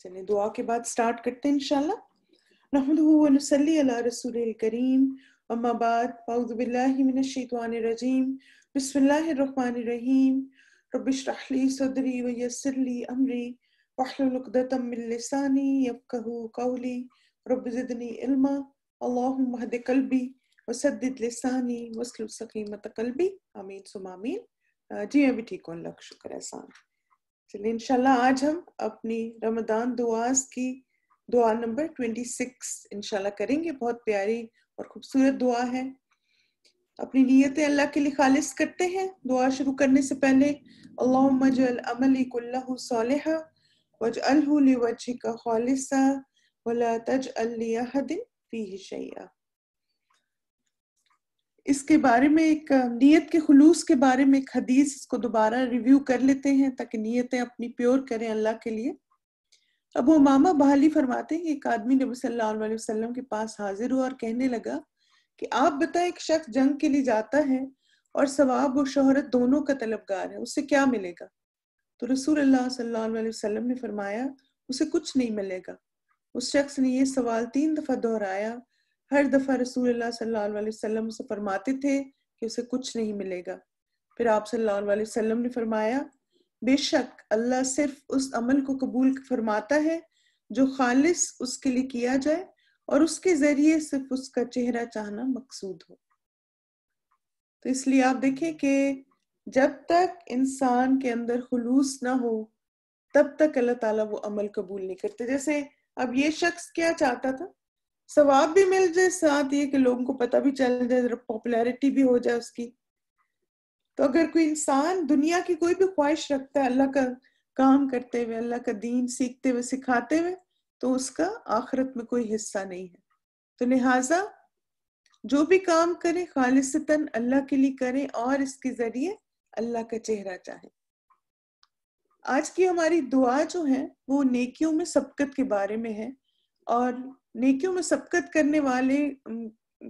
चलें दुआ के बाद स्टार्ट करते हैं इंशाल्लाह नहमदुहु व इनशाला अला रसूलिल करीम अम्मा बाद मिनश शैतानिर रजीम बिस्मिल्लाहिर रहमानिर रहीम बसमीम ली सदरी व यस्सिर ली अमरी वहलुल उक़दतम मिन लिसानी यफ़क़हु कौली ज़िदनी इल्मा अल्लाहुम्मा अल्लाहद कल्बी व लसानी सक़ीमत कल्बी आमीन सुमा आमीन जी मैं भी ठीक हूँ अल्लाह का शुक्र एहसान चलिए इंशाल्लाह आज हम अपनी रमदान दुआस की दुआ नंबर 26 इंशाल्लाह करेंगे बहुत प्यारी और खूबसूरत दुआ है अपनी नीयतें अल्लाह के लिए खालिस करते हैं दुआ शुरू करने से पहले अल्लाह इसके बारे में एक नीयत के खलूस के बारे में एक हदीस इसको दोबारा रिव्यू कर लेते हैं ताकि नीयतें अपनी प्योर करें अल्लाह के लिए अब वो मामा बहाली फरमाते हैं कि एक आदमी नबी सल्लल्लाहु अलैहि वसल्लम के पास हाजिर हुआ और कहने लगा कि आप बताएं एक शख्स जंग के लिए जाता है और सवाब और शोहरत दोनों का तलबगार है उससे क्या मिलेगा तो रसूल अल्लाह सल्लल्लाहु अलैहि वसल्लम ने फरमाया उसे कुछ नहीं मिलेगा उस शख्स ने ये सवाल तीन दफ़ा दोहराया हर दफ़ा रसूल सल्लल्लाहु से फरमाते थे कि उसे कुछ नहीं मिलेगा फिर आप सल्लाम ने फरमाया बेशक अल्लाह सिर्फ उस अमल को कबूल फरमाता है जो खालिस उसके लिए किया जाए और उसके ज़रिए सिर्फ उसका चेहरा चाहना मकसूद हो तो इसलिए आप देखें कि जब तक इंसान के अंदर खलूस ना हो तब तक अल्लाह ताला वो अमल कबूल नहीं करते जैसे अब ये शख्स क्या चाहता था सवाब भी मिल जाए साथ ये कि लोगों को पता भी चल जाए पॉपुलैरिटी भी हो जाए उसकी तो अगर कोई इंसान दुनिया की कोई भी ख्वाहिश रखता है अल्लाह का काम करते हुए अल्लाह का दीन सीखते हुए सिखाते हुए तो उसका आखिरत में कोई हिस्सा नहीं है तो लिहाजा जो भी काम करें खालिस्तन अल्लाह के लिए करें और इसके जरिए अल्लाह का चेहरा चाहे आज की हमारी दुआ जो है वो नेकियों में सबकत के बारे में है और नेकियों में सबकत करने वाले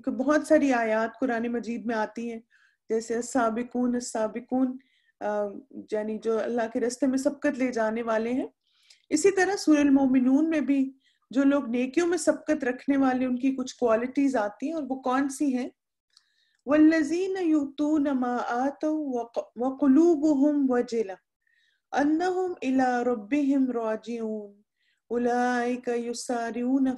बहुत सारी आयात कुरान मजीद में आती हैं जैसे साबिकून साबिकून यानी जो अल्लाह के रस्ते में सबकत ले जाने वाले हैं इसी तरह सुरल मोमिनून में भी जो लोग नेकियों में सबकत रखने वाले उनकी कुछ क्वालिटीज आती हैं और वो कौन सी हैं वल्लजीन यूतून मा आतौ वक़लूबुहुम वजिला अन्नहुम इला أولئك يسارعون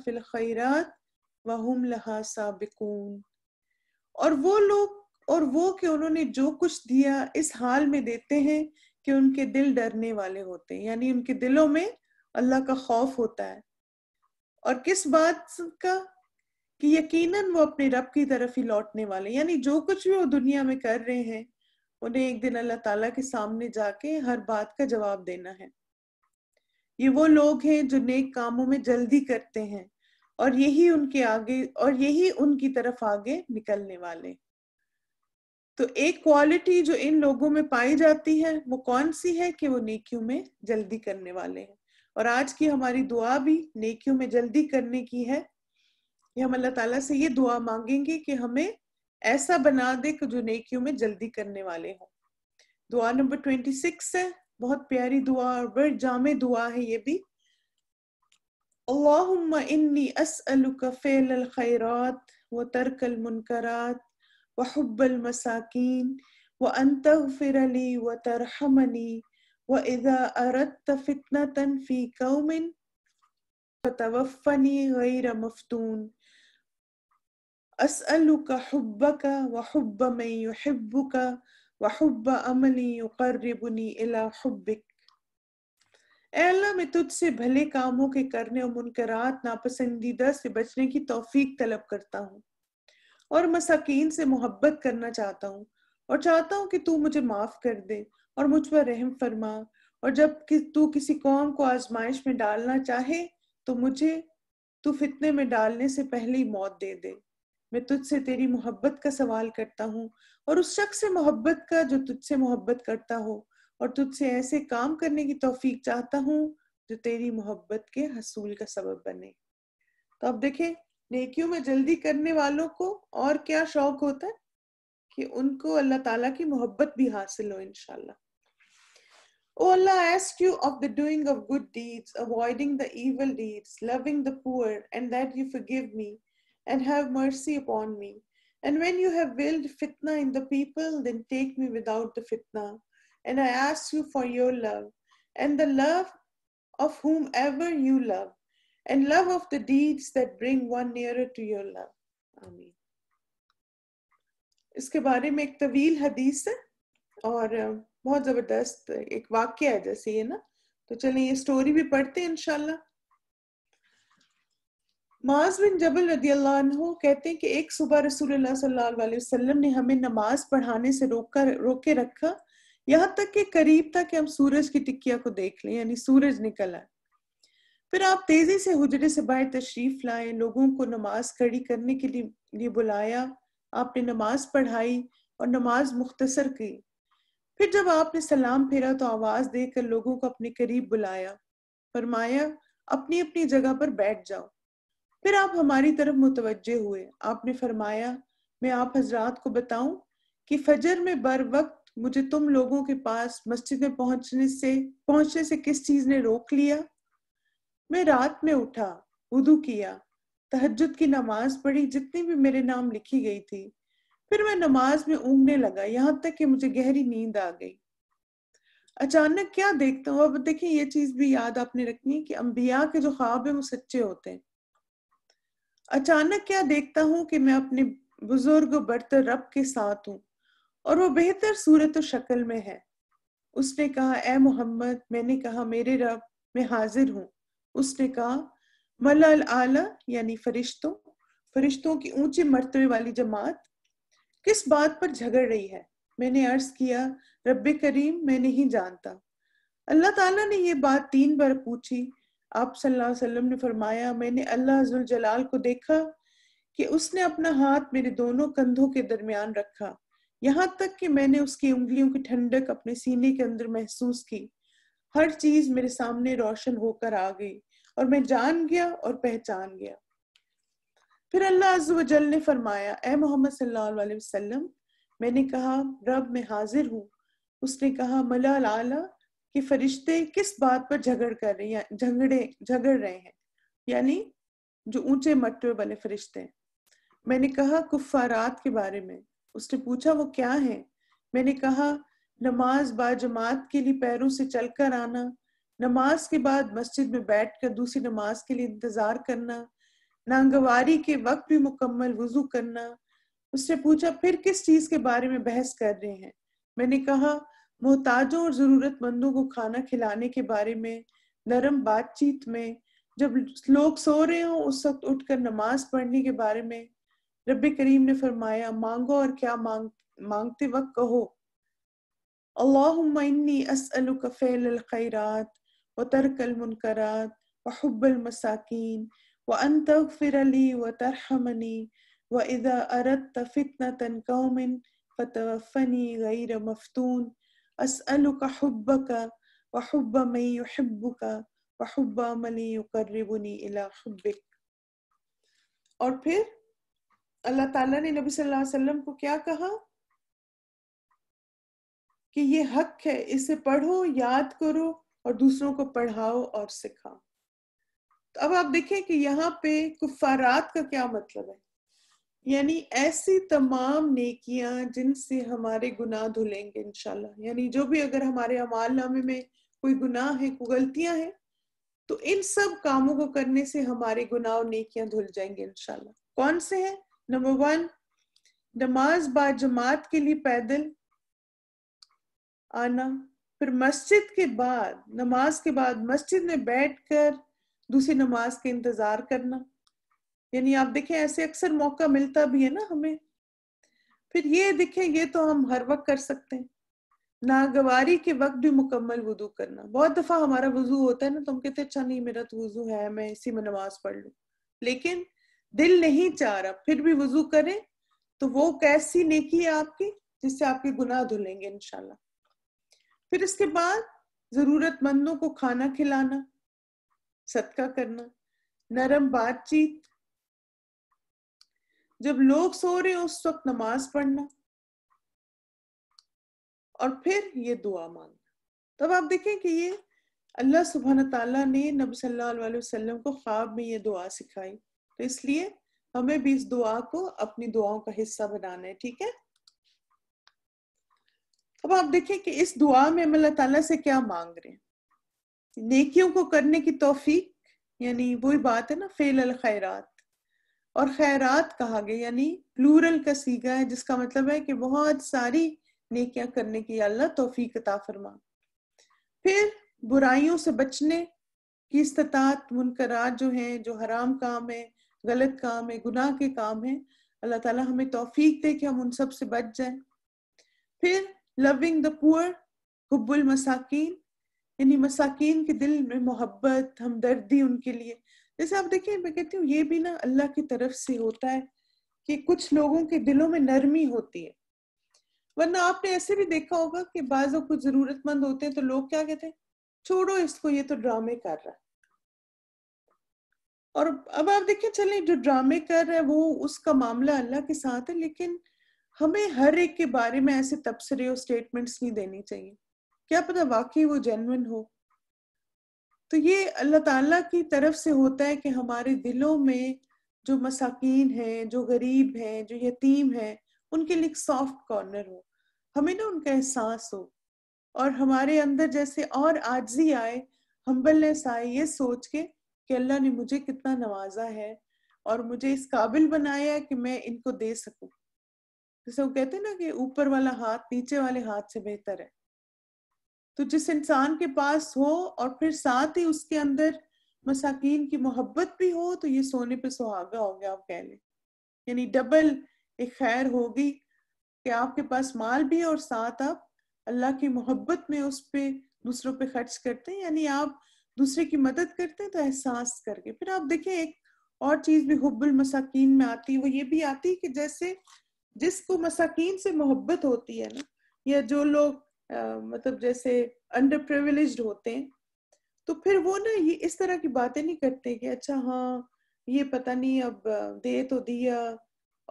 और वो लोग और वो कि उन्होंने जो कुछ दिया इस हाल में देते हैं कि उनके दिल डरने वाले होते हैं यानी उनके दिलों में अल्लाह का खौफ होता है और किस बात का कि यकीनन वो अपने रब की तरफ ही लौटने वाले यानी जो कुछ भी वो दुनिया में कर रहे हैं उन्हें एक दिन अल्लाह ताला के सामने जाके हर बात का जवाब देना है ये वो लोग हैं जो नेक कामों में जल्दी करते हैं और यही उनके आगे और यही उनकी तरफ आगे निकलने वाले तो एक क्वालिटी जो इन लोगों में पाई जाती है वो कौन सी है कि वो नेकियों में जल्दी करने वाले हैं और आज की हमारी दुआ भी नेकियों में जल्दी करने की है कि हम अल्लाह ताला से ये दुआ मांगेंगे कि हमें ऐसा बना दे कि जो नेकियों में जल्दी करने वाले हों दुआ नंबर ट्वेंटी सिक्स है बहुत بر दुआ और बड़ जाम दुआ है ये भी اللهم إني أسألك فعل الخيرات وترك المنكرات وحب المساكين وأن تغفر لي وترحمني وإذا أردت فتنة في قوم فتوفني غير مفتون أسألك حبك وحب من يحبك वहुब अमली युकर्रबनी इला हुब्बिक अल्लाह मैं तुझसे भले कामों के करने और मुनकरात नापसंदीदा से बचने की तौफीक तलब करता हूँ और मसाकिन से मोहब्बत करना चाहता हूँ और चाहता हूँ कि तू मुझे माफ़ कर दे और मुझ पर रहम फरमा और जब कि तू किसी कौम को आजमाइश में डालना चाहे तो मुझे तू फितने में डालने से पहले ही मौत दे दे मैं तुझसे तेरी मोहब्बत का सवाल करता हूँ और उस शख्स से मोहब्बत का जो तुझसे मोहब्बत करता हो और तुझसे ऐसे काम करने की तोफीक चाहता हूँ जो तेरी मोहब्बत के हसूल का सबब बने तो अब देखे नेकियों में जल्दी करने वालों को और क्या शौक होता है कि उनको अल्लाह ताला की मोहब्बत भी हासिल हो इनशाला ओ Allah, I ask you of the doing of good deeds, avoiding the evil deeds, loving the poor, and that you forgive me and have mercy upon me. And when you have willed fitna in the people, then take me without the fitna. And I ask you for your love, and the love of whomever you love, and love of the deeds that bring one nearer to your love. Amen. इसके बारे में एक तवील हदीस है और बहुत ज़बरदस्त एक वाक्य है जैसे ये ना तो चलें ये स्टोरी भी पढ़ते हैं माज बिन जबल रदील्लाहु कहते हैं कि एक सुबह रसूल ने हमें नमाज पढ़ाने से रोक कर रोक के रखा यहाँ तक के करीब था कि हम सूरज की टिक्किया को देख लें यानी सूरज निकल आए फिर आप तेजी से हुजरे से बाहर तशरीफ लाए लोगों को नमाज खड़ी करने के लिए, लिए बुलाया आपने नमाज पढ़ाई और नमाज मुख्तसर की फिर जब आपने सलाम फेरा तो आवाज देकर लोगों को अपने करीब बुलाया फरमाया अपनी अपनी जगह पर बैठ जाओ फिर आप हमारी तरफ मुतवजे हुए आपने फरमाया मैं आप हजरात को बताऊं कि फजर में बर वक्त मुझे तुम लोगों के पास मस्जिद में पहुंचने से पहुंचने से किस चीज ने रोक लिया मैं रात में उठा उदू किया तहजद की नमाज पढ़ी जितनी भी मेरे नाम लिखी गई थी फिर मैं नमाज में ऊँगने लगा यहाँ तक कि मुझे गहरी नींद आ गई अचानक क्या देखता हूँ अब देखिए ये चीज भी याद आपने रखनी कि अम्बिया के जो ख्वाब है वो सच्चे होते हैं अचानक क्या देखता हूँ कि मैं अपने बुजुर्ग बरतर रब के साथ हूँ और वो बेहतर सूरत शक्ल में है उसने कहा ए मोहम्मद मैंने कहा मेरे रब मैं हाजिर हूँ उसने कहा मलल आला यानी फरिश्तों फरिश्तों की ऊंचे मरतबे वाली जमात किस बात पर झगड़ रही है मैंने अर्ज किया रब करीम मैं नहीं जानता अल्लाह ताला ने ये बात तीन बार पूछी आप सल्लल्लाहु ने फरमाया मैंने अल्लाह जलाल को देखा कि उसने अपना हाथ मेरे दोनों कंधों के दरमियान रखा यहाँ तक कि मैंने उसकी उंगलियों की ठंडक अपने सीने के अंदर महसूस की हर चीज मेरे सामने रोशन होकर आ गई और मैं जान गया और पहचान गया फिर अल्लाह अज्जल ने फरमाया ए मोहम्मद सल्लल्लाहु अलैहि वसल्लम मैंने कहा रब मैं हाजिर हूँ उसने कहा मला आला कि फरिश्ते किस बात पर झगड़ कर रहे हैं झगड़े झगड़ रहे हैं यानी जो ऊंचे मटवे वाले फरिश्ते मैंने कहा कुफारात के बारे में उसने पूछा वो क्या है मैंने कहा नमाज बाजमात के लिए पैरों से चलकर आना नमाज के बाद मस्जिद में बैठकर दूसरी नमाज के लिए इंतजार करना नांगवारी के वक्त भी मुकम्मल वजू करना उसने पूछा फिर किस चीज के बारे में बहस कर रहे हैं मैंने कहा मोहताजों और जरूरतमंदों को खाना खिलाने के बारे में नरम बातचीत में जब लोग सो रहे हों उस वक्त उठकर नमाज पढ़ने के बारे में रब करीम ने फरमाया मांगो और क्या मांग मांगते वक्त कहो अल्लाहरात व तरकल मुनकरात व हब्बल मसाकिन व अन तगफिर व तरहमनी व तन कौमिन फ़तवफ़नी गैर मफतून أسألك حبك وحب من يحبك وحب عمل يقربني إلى حبك और फिर अल्लाह ताला ने नबी सल्लल्लाहु अलैहि वसल्लम को क्या कहा कि ये हक है इसे पढ़ो याद करो और दूसरों को पढ़ाओ और सिखाओ तो अब आप देखें कि यहाँ पे कुफारात का क्या मतलब है यानी ऐसी तमाम नेकियां जिनसे हमारे गुनाह धुलेंगे इनशाला यानी जो भी अगर हमारे अमाल नामे में कोई गुनाह है कोई गलतियां हैं तो इन सब कामों को करने से हमारे गुनाह और नेकियां धुल जाएंगे इनशाला कौन से हैं नंबर वन नमाज बाजमात के लिए पैदल आना फिर मस्जिद के बाद नमाज के बाद मस्जिद में बैठकर दूसरी नमाज के इंतजार करना यानी आप देखें ऐसे अक्सर मौका मिलता भी है ना हमें फिर ये देखें ये तो हम हर वक्त कर सकते हैं नागवारी के वक्त भी मुकम्मल वजू करना बहुत दफा हमारा वजू होता है ना तो हम कहते अच्छा नहीं मेरा तो वजू है मैं इसी में नमाज पढ़ लू लेकिन दिल नहीं चाह रहा फिर भी वजू करें तो वो कैसी नेकी है आपकी जिससे आपके गुनाह धुलेंगे इनशाला फिर इसके बाद जरूरतमंदों को खाना खिलाना सदका करना नरम बातचीत जब लोग सो रहे हैं उस वक्त नमाज पढ़ना और फिर ये दुआ मांगना तब आप देखें कि ये अल्लाह सुबहान तला ने नबी सल्लल्लाहु अलैहि वसल्लम को ख्वाब में ये दुआ सिखाई तो इसलिए हमें भी इस दुआ को अपनी दुआओं का हिस्सा बनाना है ठीक है अब आप देखें कि इस दुआ में हम अल्लाह तला से क्या मांग रहे हैं नेकियों को करने की तोफीक यानी वही बात है ना फेल अल खैरात और खैरात कहा गया यानी प्लूरल का सीगा है जिसका मतलब है कि बहुत सारी नेकियां करने की अल्लाह तोफी कता फरमा फिर बुराइयों से बचने की इस्तात मुनकरात जो हैं जो हराम काम है गलत काम है गुनाह के काम है अल्लाह ताला हमें तोफीक दे कि हम उन सब से बच जाएं फिर लविंग द पुअर हब्बुल मसाकिन यानी मसाकिन के दिल में मोहब्बत हमदर्दी उनके लिए जैसे आप देखिए मैं कहती हूँ ये भी ना अल्लाह की तरफ से होता है कि कुछ लोगों के दिलों में नरमी होती है वरना आपने ऐसे भी देखा होगा कि बाजो कुछ जरूरतमंद होते हैं तो लोग क्या कहते हैं छोड़ो इसको ये तो ड्रामे कर रहा है और अब आप देखिए चले जो ड्रामे कर रहे हैं वो उसका मामला अल्लाह के साथ है लेकिन हमें हर एक के बारे में ऐसे तबसरे और स्टेटमेंट्स नहीं देनी चाहिए क्या पता वाकई वो जेनविन हो तो ये अल्लाह ताला की तरफ से होता है कि हमारे दिलों में जो मसाकिन हैं जो गरीब हैं जो यतीम हैं उनके लिए सॉफ्ट कॉर्नर हो हमें ना उनका एहसास हो और हमारे अंदर जैसे और आजी आए हम्बलनेस आए ये सोच के कि अल्लाह ने मुझे कितना नवाजा है और मुझे इस काबिल बनाया है कि मैं इनको दे सकूं जैसे वो कहते हैं ना कि ऊपर वाला हाथ नीचे वाले हाथ से बेहतर है तो जिस इंसान के पास हो और फिर साथ ही उसके अंदर मसाकिन की मोहब्बत भी हो तो ये सोने पे सुहागा हो गया आप कह लें यानी डबल एक खैर होगी कि आपके पास माल भी है और साथ आप अल्लाह की मोहब्बत में उस पर दूसरों पे खर्च करते हैं यानी आप दूसरे की मदद करते हैं तो एहसास करके फिर आप देखें एक और चीज भी हुब्बुल मसाकिन में आती है वो ये भी आती है कि जैसे जिसको मसाकिन से मोहब्बत होती है ना या जो लोग मतलब जैसे अंडर प्रिविलेज होते हैं तो फिर वो ना ये इस तरह की बातें नहीं करते कि अच्छा हाँ ये पता नहीं अब दे तो दिया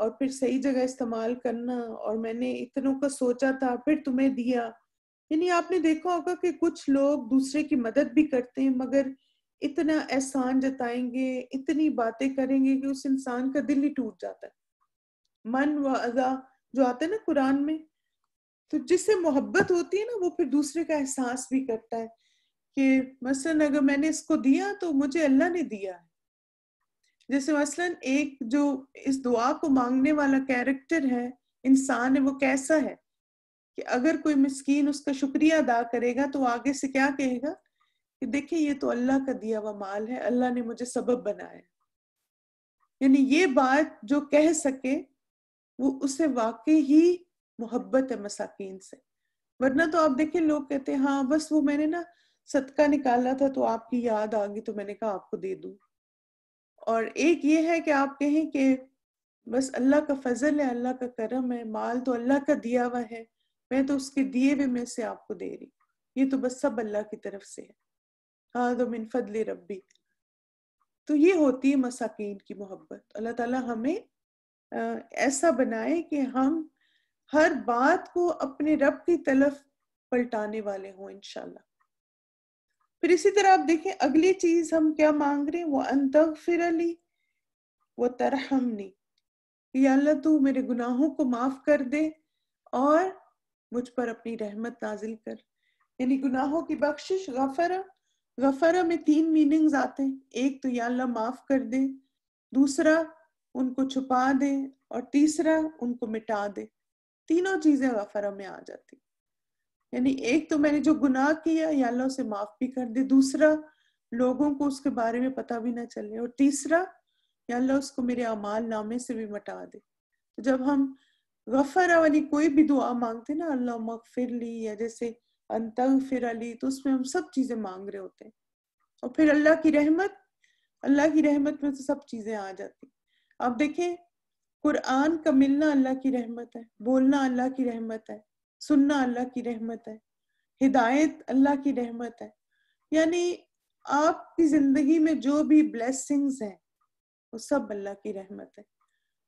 और फिर सही जगह इस्तेमाल करना और मैंने इतनों का सोचा था फिर तुम्हें दिया यानी आपने देखा होगा कि कुछ लोग दूसरे की मदद भी करते हैं मगर इतना एहसान जताएंगे इतनी बातें करेंगे कि उस इंसान का दिल ही टूट जाता है मन व अजा जो आता है ना कुरान में तो जिससे मोहब्बत होती है ना वो फिर दूसरे का एहसास भी करता है कि मसलन अगर मैंने इसको दिया तो मुझे अल्लाह ने दिया है जैसे मसलन एक जो इस दुआ को मांगने वाला कैरेक्टर है इंसान है वो कैसा है कि अगर कोई मिसकीन उसका शुक्रिया अदा करेगा तो आगे से क्या कहेगा कि देखिए ये तो अल्लाह का दिया हुआ माल है अल्लाह ने मुझे सबब बनाया यानी ये बात जो कह सके वो उसे वाकई ही मोहब्बत है मसाकिन से वरना तो आप देखिए लोग कहते हैं हाँ बस वो मैंने ना सदका निकाला था तो आपकी याद आ गई तो मैंने कहा आपको दे दू और एक ये है कि आप कहें कि बस अल्लाह का फजल है अल्लाह का करम है माल तो अल्लाह का दिया हुआ है मैं तो उसके दिए हुए में से आपको दे रही ये तो बस सब अल्लाह की तरफ से है हाँ तो मिन फदल रबी तो ये होती है मसाकिन की मोहब्बत अल्लाह ताला हमें ऐसा बनाए कि हम हर बात को अपने रब की तरफ पलटाने वाले हों इंशाल्लाह फिर इसी तरह आप देखें अगली चीज हम क्या मांग रहे हैं वो अंत फिर अली वो तरहमनी अल्लाह तू मेरे गुनाहों को माफ कर दे और मुझ पर अपनी रहमत नाजिल कर यानी गुनाहों की बख्शिश गफरा गफरा में तीन मीनिंग्स आते हैं एक तो या अल्लाह माफ कर दे दूसरा उनको छुपा दे और तीसरा उनको मिटा दे तीनों चीजें गफरा में आ जाती यानी एक तो मैंने जो गुनाह किया या अल्लाह उसे माफ भी कर दे दूसरा लोगों को उसके बारे में पता भी ना चले और तीसरा या अल्लाह उसको मेरे अमाल नामे से भी मटा दे तो जब हम गफरा वाली कोई भी दुआ मांगते ना अल्लाह मगफिर ली या जैसे अंतंग फिर अली तो उसमें हम सब चीजें मांग रहे होते हैं और फिर अल्लाह की रहमत अल्लाह की रहमत में तो सब चीजें आ जाती आप देखें कुरान का मिलना अल्लाह की रहमत है बोलना अल्लाह की रहमत है सुनना अल्लाह की रहमत है हिदायत अल्लाह की रहमत है यानी आपकी जिंदगी में जो भी ब्लेसिंग्स हैं वो सब अल्लाह की रहमत है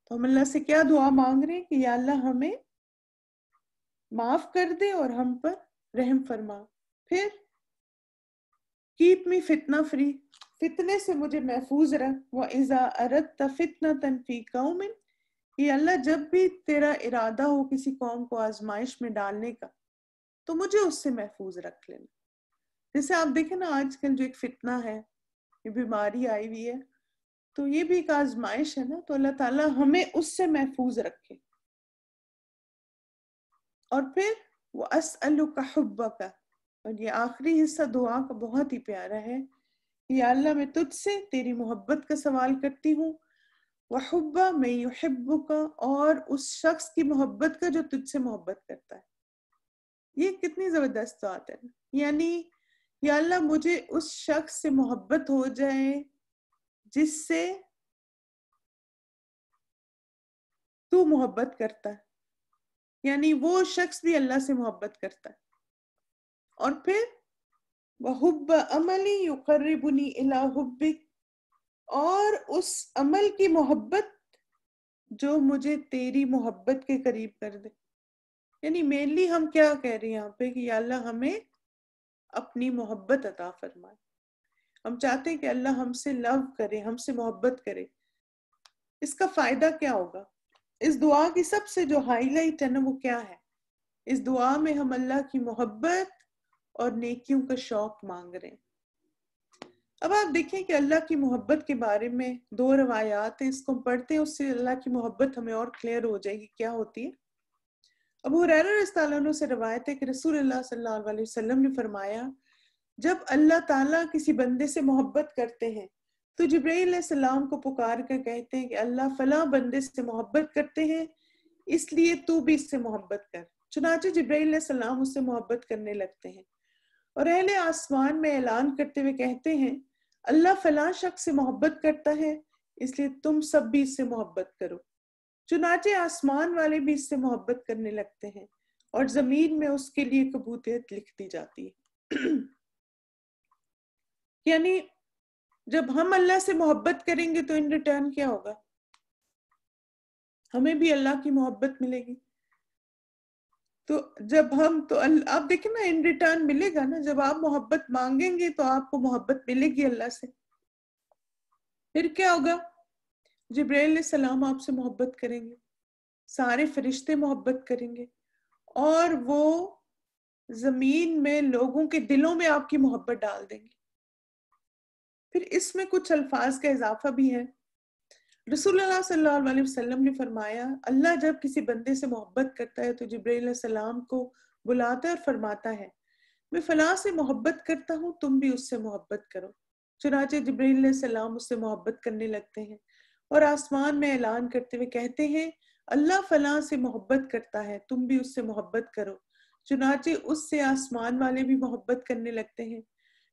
तो हम अल्लाह से क्या दुआ मांग रहे हैं कि या अल्लाह हमें माफ कर दे और हम पर रहम फरमा फिर कीप मी फितना फ्री फितने से मुझे महफूज रख वह इजा अरत फितना तनफी कौमिन कि अल्लाह जब भी तेरा इरादा हो किसी कौम को आजमाइश में डालने का तो मुझे उससे महफूज रख लेना जैसे आप देखें ना आजकल जो एक फितना है ये बीमारी आई हुई है तो ये भी एक आजमाइश है ना तो अल्लाह ताला हमें उससे महफूज रखे और फिर वो असअल्लुका का और ये आखिरी हिस्सा दुआ का बहुत ही प्यारा है कि अल्लाह मैं तुझसे तेरी मोहब्बत का सवाल करती हूँ वहुब्बा में युहिब्बु का और उस शख्स की मोहब्बत का जो तुझसे मोहब्बत करता है ये कितनी जबरदस्त बात है यानी या अल्लाह मुझे उस शख्स से मोहब्बत हो जाए जिससे तू मोहब्बत करता है यानी वो शख्स भी अल्लाह से मोहब्बत करता है और फिर वहब्बा अमली युकर्रिबुनी इला हुब्बिक और उस अमल की मोहब्बत जो मुझे तेरी मोहब्बत के करीब कर दे यानी मेनली हम क्या कह रहे हैं यहाँ पे कि अल्लाह हमें अपनी मोहब्बत अता फरमाए हम चाहते हैं कि अल्लाह हमसे लव करे हमसे मोहब्बत करे इसका फायदा क्या होगा इस दुआ की सबसे जो हाईलाइट है ना वो क्या है इस दुआ में हम अल्लाह की मोहब्बत और नेकियों का शौक मांग रहे हैं अब आप देखें कि अल्लाह की मोहब्बत के बारे में दो रवायात हैं इसको हम पढ़ते हैं उससे अल्लाह की मोहब्बत हमें और क्लियर हो जाएगी क्या होती है अब रैन से रवायत है कि रसूल सल्लाम ने फरमाया जब अल्लाह ताला किसी बंदे से मोहब्बत करते हैं तो जब्राम को पुकार कर कहते हैं कि अल्लाह फला बंदे से मोहब्बत करते हैं इसलिए तू भी इससे मोहब्बत कर चुनाचे सलाम उससे मोहब्बत करने लगते हैं और अहले आसमान में ऐलान करते हुए कहते हैं अल्लाह फला शख्स से मोहब्बत करता है इसलिए तुम सब भी इससे मोहब्बत करो चुनाचे आसमान वाले भी इससे मोहब्बत करने लगते हैं और जमीन में उसके लिए कबूतियत लिख दी जाती है यानी जब हम अल्लाह से मोहब्बत करेंगे तो इन रिटर्न क्या होगा हमें भी अल्लाह की मोहब्बत मिलेगी तो जब हम तो आप देखें ना इन रिटर्न मिलेगा ना जब आप मोहब्बत मांगेंगे तो आपको मोहब्बत मिलेगी अल्लाह से फिर क्या होगा जब्रेल सलाम आपसे मोहब्बत करेंगे सारे फरिश्ते मोहब्बत करेंगे और वो जमीन में लोगों के दिलों में आपकी मोहब्बत डाल देंगे फिर इसमें कुछ अल्फाज का इजाफा भी है रसूलुल्लाह वसल्लम ने फरमाया अल्लाह जब किसी बंदे से मोहब्बत करता है तो जबरील सलाम को बुलाता है और फरमाता है मैं फला से मोहब्बत करता हूँ तुम भी उससे मोहब्बत करो चुनाचे जबरील सलाम उससे मोहब्बत करने लगते हैं और आसमान में ऐलान करते हुए कहते हैं अल्लाह फला से मोहब्बत करता है तुम भी उससे मोहब्बत करो चुनाचे उससे आसमान वाले भी मोहब्बत करने लगते हैं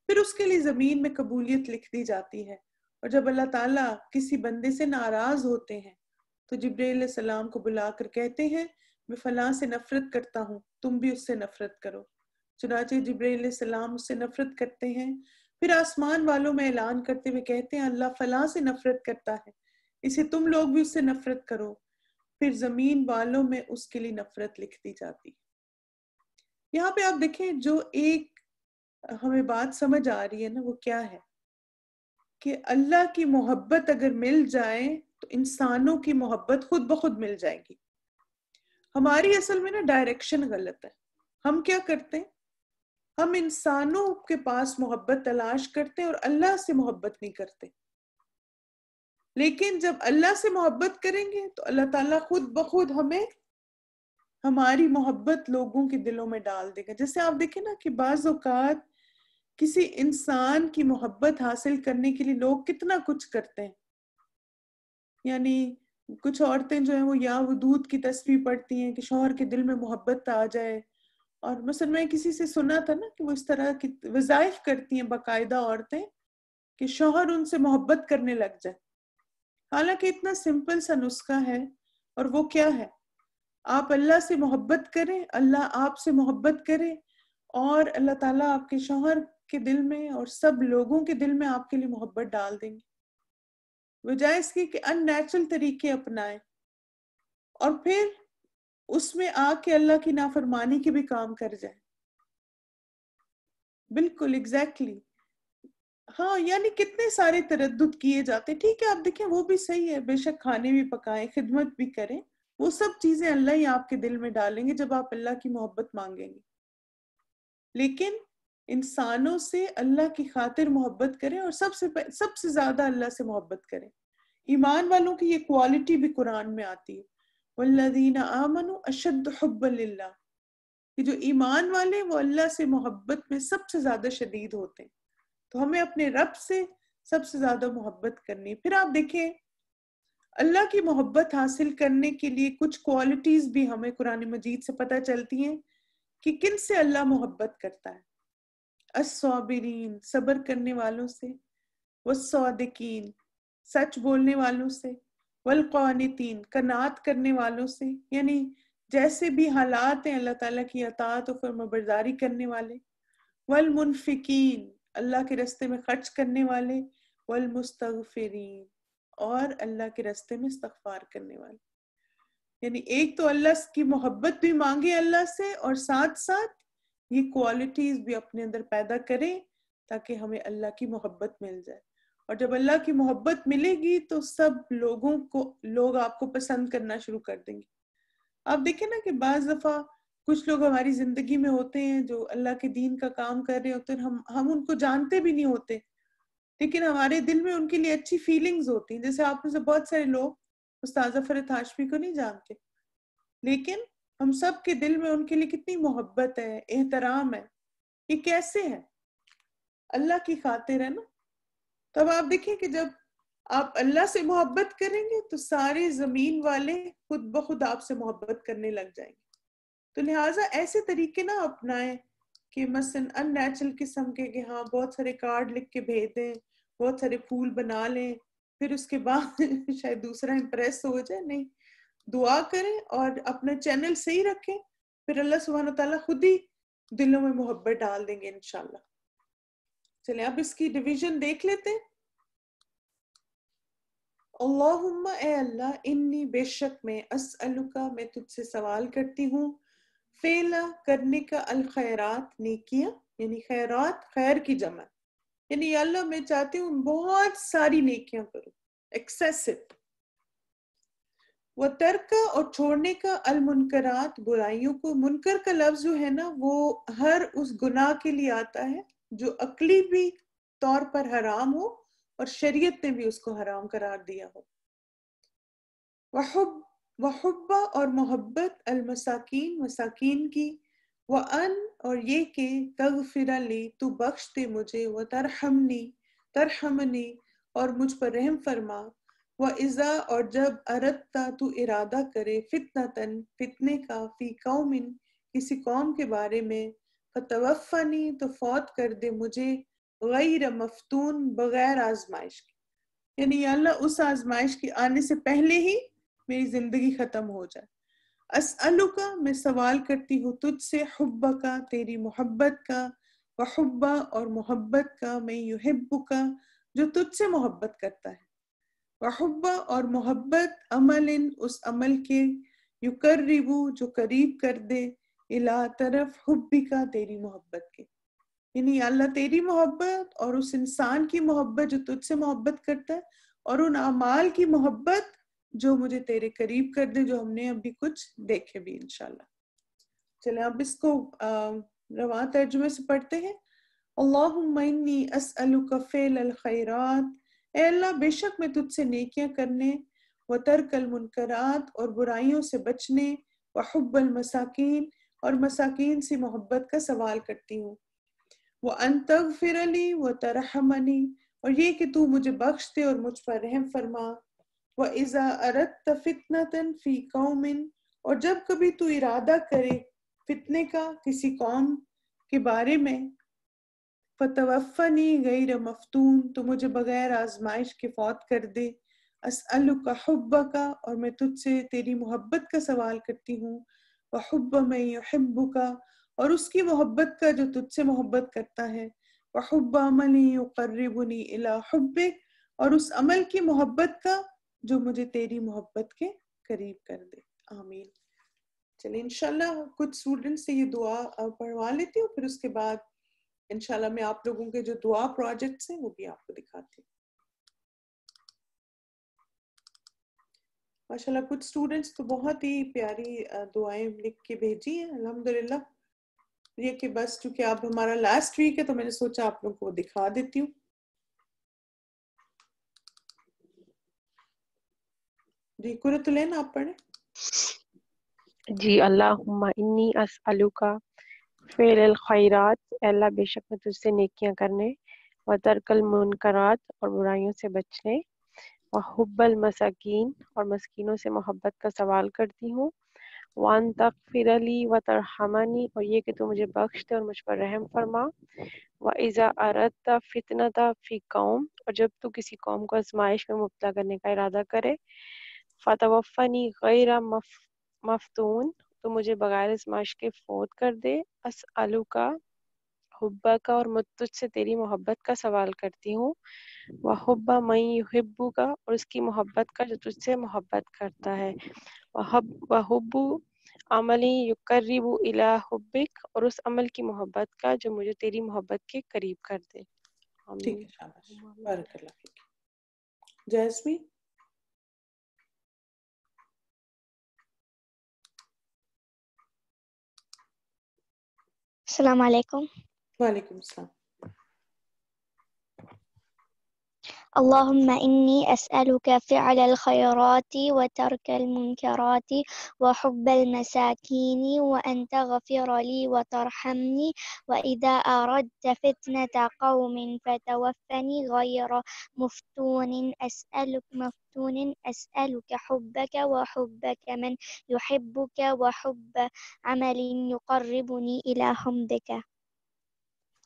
फिर उसके लिए ज़मीन में कबूलियत लिख दी जाती है और जब अल्लाह ताला किसी बंदे से नाराज होते हैं तो जबरील सलाम को बुलाकर कहते हैं मैं फला से नफरत करता हूँ तुम भी उससे नफरत करो चुनाचे जबरील सलाम उससे नफरत करते हैं फिर आसमान वालों में ऐलान करते हुए कहते हैं अल्लाह फला से नफरत करता है इसे तुम लोग भी उससे नफरत करो फिर जमीन वालों में उसके लिए नफरत लिख दी जाती यहाँ पे आप देखें जो एक हमें बात समझ आ रही है ना वो क्या है कि अल्लाह की मोहब्बत अगर मिल जाए तो इंसानों की मोहब्बत खुद ब खुद मिल जाएगी हमारी असल में ना डायरेक्शन गलत है हम क्या करते हैं हम इंसानों के पास मोहब्बत तलाश करते हैं और अल्लाह से मोहब्बत नहीं करते लेकिन जब अल्लाह से मोहब्बत करेंगे तो अल्लाह ताला खुद ब खुद हमें हमारी मोहब्बत लोगों के दिलों में डाल देगा जैसे आप देखें ना कि बाज़ किसी इंसान की मोहब्बत हासिल करने के लिए लोग कितना कुछ करते हैं यानी कुछ औरतें जो हैं वो या वो दूध की तस्वीर पढ़ती हैं कि शोहर के दिल में मोहब्बत आ जाए और मसल मैं किसी से सुना था ना कि वो इस तरह की वजाइफ करती हैं बाकायदा औरतें कि शोहर उनसे मोहब्बत करने लग जाए हालांकि इतना सिंपल सा नुस्खा है और वो क्या है आप अल्लाह से मोहब्बत करें अल्लाह आपसे मोहब्बत करे और अल्लाह ताला आपके शोहर के दिल में और सब लोगों के दिल में आपके लिए मोहब्बत डाल देंगे बजाय इसके कि अननेचुरल तरीके अपनाए और फिर उसमें आके अल्लाह की नाफरमानी के भी काम कर जाए बिल्कुल एग्जैक्टली exactly. हाँ यानी कितने सारे तरद किए जाते ठीक है आप देखें वो भी सही है बेशक खाने भी पकाएं खिदमत भी करें वो सब चीजें अल्लाह ही आपके दिल में डालेंगे जब आप अल्लाह की मोहब्बत मांगेंगे लेकिन इंसानों से अल्लाह की खातिर मोहब्बत करें और सबसे सबसे ज्यादा अल्लाह से मोहब्बत करें ईमान वालों की ये क्वालिटी भी कुरान में आती है वल्लदीन आमनु अशद हब्बल्ला कि जो ईमान वाले वो अल्लाह से मोहब्बत में सबसे ज्यादा शदीद होते हैं तो हमें अपने रब से सबसे ज्यादा मोहब्बत करनी फिर आप देखें अल्लाह की मोहब्बत हासिल करने के लिए कुछ क्वालिटीज भी हमें कुरान मजीद से पता चलती हैं कि किन से अल्लाह मोहब्बत करता है असौबिरीन सबर करने वालों से वसौदिकीन सच बोलने वालों से वलकौनतीन कनात करने वालों से यानी जैसे भी हालात हैं अल्लाह ताला की अतात और मबरदारी करने वाले वल मुनफिकीन अल्लाह के रस्ते में खर्च करने वाले वल मुस्तफ़रीन और अल्लाह के रस्ते में इस्तफार करने वाले यानी एक तो अल्लाह की मोहब्बत भी मांगे अल्लाह से और साथ साथ ये क्वालिटीज भी अपने अंदर पैदा करें ताकि हमें अल्लाह की मोहब्बत मिल जाए और जब अल्लाह की मोहब्बत मिलेगी तो सब लोगों को लोग आपको पसंद करना शुरू कर देंगे आप देखें ना कि बज दफ़ा कुछ लोग हमारी ज़िंदगी में होते हैं जो अल्लाह के दीन का काम कर रहे होते हैं हम हम उनको जानते भी नहीं होते लेकिन हमारे दिल में उनके लिए अच्छी फीलिंग्स होती हैं जैसे आप में से बहुत सारे लोग उस्ताद जफर हाशमी को नहीं जानते लेकिन हम सब के दिल में उनके लिए कितनी मोहब्बत है एहतराम है ये कैसे है अल्लाह की खातिर है ना तब तो आप देखें कि जब आप अल्लाह से मोहब्बत करेंगे तो सारे जमीन वाले खुद ब खुद आपसे मोहब्बत करने लग जाएंगे तो लिहाजा ऐसे तरीके ना अपनाएं कि मसन अननेचुरल किस्म के कि हाँ बहुत सारे कार्ड लिख के भेज दें बहुत सारे फूल बना लें फिर उसके बाद शायद दूसरा इम्प्रेस हो जाए नहीं दुआ करें और अपना चैनल सही रखें फिर अल्लाह सुबहान तला खुद ही दिलों में मोहब्बत डाल देंगे इनशाला चले अब इसकी डिवीजन देख लेते अल्लाह इन्नी बेशक में असअलुका मैं तुझसे सवाल करती हूँ फेला करने का अल खैरात नेकिया यानी खैरात खैर की जमा यानी अल्लाह मैं चाहती हूँ बहुत सारी नेकियां करूँ एक्सेसिव व तर्क और छोड़ने का अलमुनकरात बुराइयों को मुनकर का लफ्ज जो है ना वो हर उस गुनाह के लिए आता है जो अकली भी तौर पर हराम हो और शरीयत ने भी उसको हराम करार दिया हो वहुब और मोहब्बत अलमसाकिन मसाकिन की व अन और ये के फिर ली तू बख्श दे मुझे वह तरहमनी तरहमनी और मुझ पर रहम फरमा वह इज़ा और जब का तू इरादा करे फितना तन फितने का फी कौमिन किसी कौम के बारे में फतवफ़नी तो फौत कर दे मुझे गैर मफतून बगैर आजमाइश के यानी अल्लाह उस आजमाइश के आने से पहले ही मेरी ज़िंदगी ख़त्म हो जाए असअलु का मैं सवाल करती हूँ तुझसे हब्ब का तेरी मोहब्बत का वहब्बा और मोहब्बत का मैं युहब्बु का जो तुझसे मोहब्बत करता है वहबा और मोहब्बत अमल इन उस अमल के युकर जो करीब कर दे इला तरफ हुब्बी का तेरी मोहब्बत के यानी अल्लाह तेरी मोहब्बत और उस इंसान की मोहब्बत जो तुझसे मोहब्बत करता है और उन अमाल की मोहब्बत जो मुझे तेरे करीब कर दे जो हमने अभी कुछ देखे भी इनशाला चले अब इसको रवा तर्जुमे से पढ़ते हैं अल्लाह अल्लाह बेशक मैं तुझसे नेकियां करने व तरकल मुनकरात और बुराइयों से बचने व हब्बल मसाकिन और मसाकिन से मोहब्बत का सवाल करती हूँ वो अंतग फिर अली व तरहमनी और ये कि तू मुझे बख्श दे और मुझ पर रहम फरमा व इज़ा अरत तफितनतन फ़ी कौमिन और जब कभी तू इरादा करे फितने का किसी कौम के बारे में फतवफ़नी गैर मफतून तो मुझे बग़ैर आजमाइश के फौत कर दे असअलुका हब्बा का और मैं तुझसे तेरी मोहब्बत का सवाल करती हूँ व हब्ब मैं का और उसकी मोहब्बत का जो तुझसे मोहब्बत करता है व हब्बा अमल युकर्रबनी इला और उस अमल की मोहब्बत का जो मुझे तेरी मोहब्बत के करीब कर दे आमीन चलिए इंशाल्लाह कुछ स्टूडेंट से ये दुआ पढ़वा लेती हूँ फिर उसके बाद इनशाला मैं आप लोगों के जो दुआ प्रोजेक्ट्स हैं वो भी आपको दिखाती हूँ माशाल्लाह कुछ स्टूडेंट्स तो बहुत ही प्यारी दुआएं लिख के भेजी हैं अल्हम्दुलिल्लाह ये कि बस चूंकि अब हमारा लास्ट वीक है तो मैंने सोचा आप लोगों को दिखा देती हूँ जी कुरतुल आप पढ़े जी अल्लाह इन्नी असअलुका फ़ेल ख़ैरात अल्लाह बेशक मैं तुझसे नेकियां करने व तरकल मुनकरात और बुराइयों से बचने व हुब्बल मसाकिन और मस्किनों से मोहब्बत का सवाल करती हूँ वान तकफिर अली व तरहमानी और ये कि तू मुझे बख्श दे और मुझ पर रहम फरमा व इज़ा अरत था फितना था फ़ी कौम और जब तू किसी कौम को आजमाइश में मुबला करने का इरादा करे फ़तवफ़नी गैर मफ मफतून तो मुझे बगैर इस माश के फोत कर दे अस आलू का हुब्बा का और मैं तुझसे तेरी मोहब्बत का सवाल करती हूँ वह हुब्बा मई हिब्बू का और उसकी मोहब्बत का जो तुझसे मोहब्बत करता है वह हुब्बू अमली युकर्रिबू इला हुब्बिक और उस अमल की मोहब्बत का जो मुझे तेरी मोहब्बत के करीब कर दे ठीक है जैसमी Salam alaikum. Wa alaikum salam. اللهم إني أسألك فعل الخيرات وترك المنكرات وحب المساكين وأن تغفر لي وترحمني وإذا أردت فتنة قوم فتوفني غير مفتون أسألك مفتون أسألك حبك وحبك من يحبك وحب عمل يقربني إلى حمدك.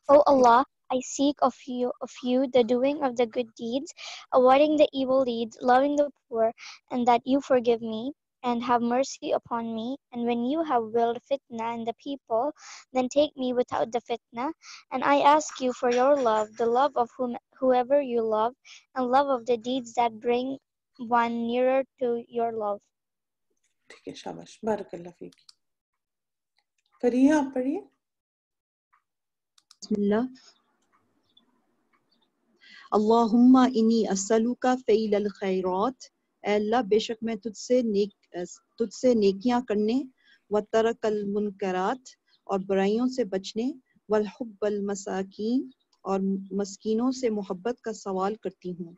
oh Allah, I seek of you, of you the doing of the good deeds, avoiding the evil deeds, loving the poor, and that you forgive me and have mercy upon me. And when you have willed fitna and the people, then take me without the fitna. And I ask you for your love, the love of whom, whoever you love, and love of the deeds that bring one nearer to your love. ठीक है शाबाश अल्लाहुम्मा इनी असलुका fail अलखैरत अल्लाह बेशक मैं तुझसे नेक तुझसे नेकियां करने व तरकल मुनकरात और बुराइयों से बचने वलहब्बल मसाकिन और मस्किनों से मोहब्बत का सवाल करती हूँ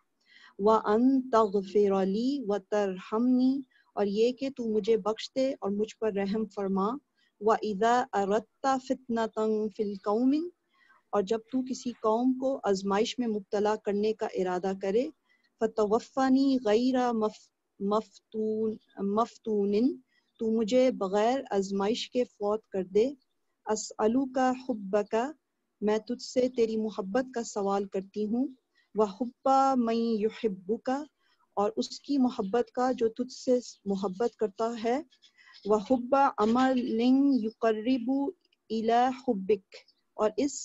व अन तगफ़िरली व तरहमनी और ये कि तू मुझे बख्श दे और मुझ पर रहम फरमा व इदा अरत्ता फितना तंग फिल कौमिन और जब तू किसी कौम को आजमाइश में मुबतला करने का इरादा करे फतवफ़नी गैर मफतून मफतून तू मुझे बग़ैर आजमाइश के फौत कर दे असअलू का हब्ब का मैं तुझसे तेरी मोहब्बत का सवाल करती हूँ वह हब्बा मई युहब्बू का और उसकी मोहब्बत का जो तुझसे मोहब्बत करता है वह हब्बा अमर लिंग युकर्रबू इला हब्बिक और इस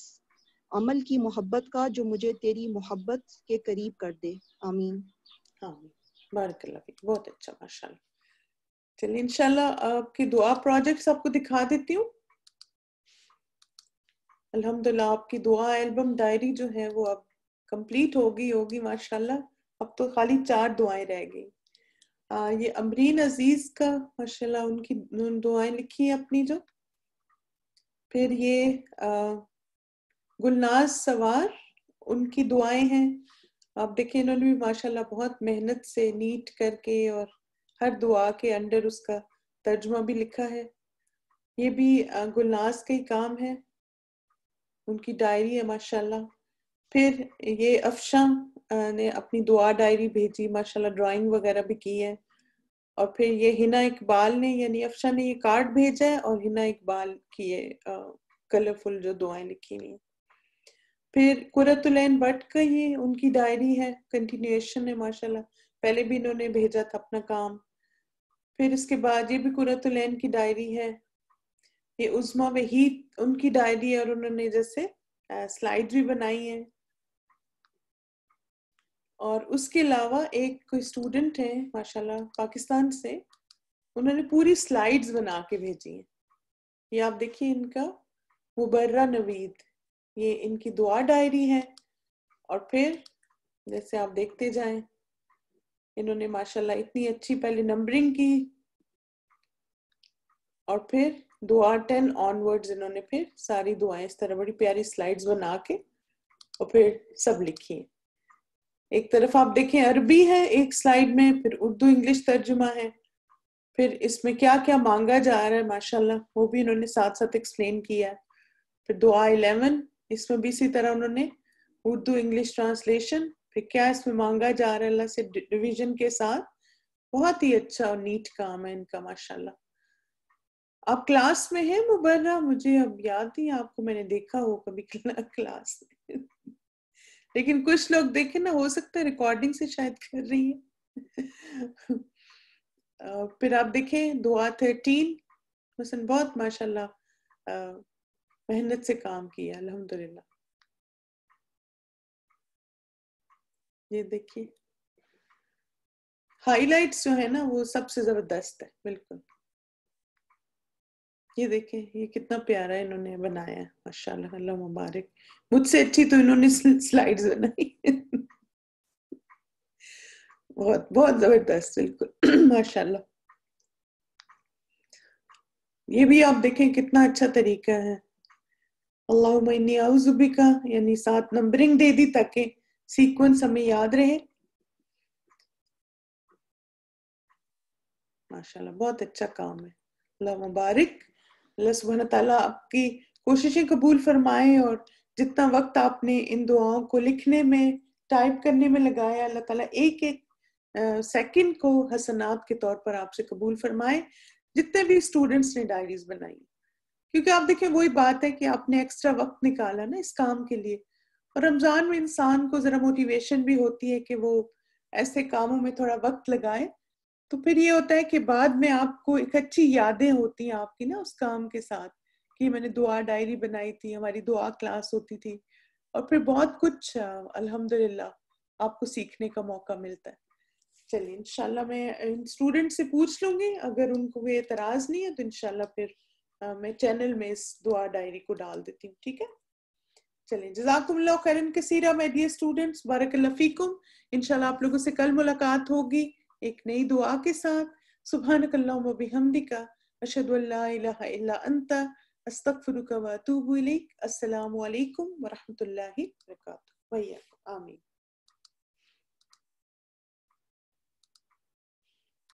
अमल की मोहब्बत का जो मुझे तेरी मोहब्बत के करीब कर दे आमीन बहुत अच्छा माशाल्लाह चलिए इंशाल्लाह आपकी दुआ प्रोजेक्ट्स आपको दिखा देती हूँ अल्हम्दुलिल्लाह आपकी दुआ एल्बम डायरी जो है वो अब कंप्लीट हो गई होगी माशाल्लाह अब तो खाली चार दुआएं रह गई ये अमरीन अजीज का माशाल्लाह उनकी दुआएं लिखी है अपनी जो फिर ये आ, गुलनाज सवार उनकी दुआएं हैं आप देखें इन्होंने भी माशाल्लाह बहुत मेहनत से नीट करके और हर दुआ के अंडर उसका तर्जमा भी लिखा है ये भी गुलनाज का ही काम है उनकी डायरी है माशाल्लाह फिर ये अफशा ने अपनी दुआ डायरी भेजी माशाल्लाह ड्राइंग वगैरह भी की है और फिर ये हिना इकबाल ने यानी अफशा ने ये कार्ड भेजा है और हिना इकबाल की ये कलरफुल जो दुआएं लिखी हुई फिर कुरतुलैन भट्ट का ये उनकी डायरी है कंटिन्यूएशन है माशाल्लाह पहले भी इन्होंने भेजा था अपना काम फिर इसके बाद ये भी कुरतुलैन की डायरी है ये उजमा वहीद उनकी डायरी है और उन्होंने जैसे स्लाइड भी बनाई है और उसके अलावा एक कोई स्टूडेंट है माशाल्लाह पाकिस्तान से उन्होंने पूरी स्लाइड्स बना के भेजी है ये आप देखिए इनका मुबर्रा नवीद ये इनकी दुआ डायरी है और फिर जैसे आप देखते जाए इन्होंने माशाल्लाह इतनी अच्छी पहले नंबरिंग की और फिर दुआ टेन ऑनवर्ड्स इन्होंने फिर सारी दुआएं इस तरह बड़ी प्यारी स्लाइड्स बना के और फिर सब लिखी है एक तरफ आप देखें अरबी है एक स्लाइड में फिर उर्दू इंग्लिश तर्जुमा है फिर इसमें क्या क्या मांगा जा रहा है माशाल्लाह वो भी इन्होंने साथ साथ एक्सप्लेन किया है फिर दुआ इलेवन इसमें भी इसी तरह उन्होंने उर्दू इंग्लिश ट्रांसलेशन फिर क्या इसमें मांगा जा रहा है अल्लाह से डिवीजन के साथ बहुत ही अच्छा और नीट काम है इनका माशाल्लाह आप क्लास में है मुबर्रा मुझे अब याद नहीं आपको मैंने देखा हो कभी क्लास में लेकिन कुछ लोग देखे ना हो सकता है रिकॉर्डिंग से शायद कर रही है फिर आप देखें दुआ थर्टीन हसन बहुत माशाल्लाह मेहनत से काम किया अल्हम्दुलिल्लाह ये देखिए हाइलाइट्स जो है ना वो सबसे जबरदस्त है बिल्कुल ये देखे ये कितना प्यारा इन्होंने बनाया माशाल्लाह अल्लाह मुबारक मुझसे अच्छी तो इन्होंने स्लाइड्स बनाई बहुत बहुत जबरदस्त बिल्कुल माशाल्लाह ये भी आप देखें कितना अच्छा तरीका है अल्लाह मैंने का यानी सात नंबरिंग दे दी ताकि सीक्वेंस हमें याद रहे माशाल्लाह बहुत अच्छा काम है अल्लाह मुबारक अल्लाह सुबह ताला आपकी कोशिशें कबूल फरमाए और जितना वक्त आपने इन दुआओं को लिखने में टाइप करने में लगाया अल्लाह ताला एक एक सेकंड को हसनात के तौर पर आपसे कबूल फरमाए जितने भी स्टूडेंट्स ने डायरीज बनाई क्योंकि आप देखें वही बात है कि आपने एक्स्ट्रा वक्त निकाला ना इस काम के लिए और रमज़ान में इंसान को ज़रा मोटिवेशन भी होती है कि वो ऐसे कामों में थोड़ा वक्त लगाए तो फिर ये होता है कि बाद में आपको एक अच्छी यादें होती हैं आपकी ना उस काम के साथ कि मैंने दुआ डायरी बनाई थी हमारी दुआ क्लास होती थी और फिर बहुत कुछ अल्हम्दुलिल्लाह आपको सीखने का मौका मिलता है चलिए इंशाल्लाह मैं इन स्टूडेंट से पूछ लूंगी अगर उनको कोई एतराज़ नहीं है तो इनशाला फिर मैं चैनल में इस दुआ डायरी को डाल देती हूँ ठीक है चलिए जजाकुम करन कसीरा माय डियर स्टूडेंट्स बारकल्लाफीकुम इनशाला आप लोगों से कल मुलाकात होगी एक नई दुआ के साथ सुबह बिहमदिका अशहदु अल्ला इलाहा इल्ला आमीन